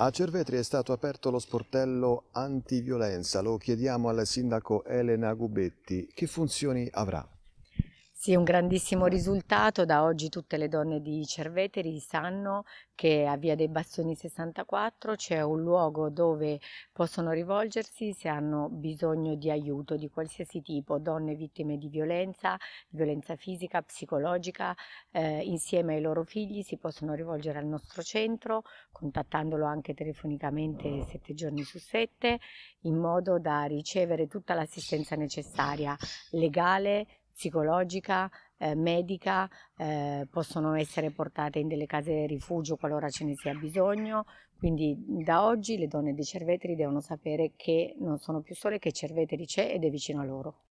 A Cervetri è stato aperto lo sportello antiviolenza, lo chiediamo al sindaco Elena Gubetti, che funzioni avrà? Sì, un grandissimo risultato. Da oggi tutte le donne di Cerveteri sanno che a Via dei Bastoni 64 c'è un luogo dove possono rivolgersi se hanno bisogno di aiuto di qualsiasi tipo, donne vittime di violenza, violenza fisica, psicologica, eh, insieme ai loro figli si possono rivolgere al nostro centro contattandolo anche telefonicamente sette giorni su sette in modo da ricevere tutta l'assistenza necessaria legale, psicologica, eh, medica, eh, possono essere portate in delle case rifugio qualora ce ne sia bisogno, quindi da oggi le donne dei cerveteri devono sapere che non sono più sole, che Cerveteri c'è ed è vicino a loro.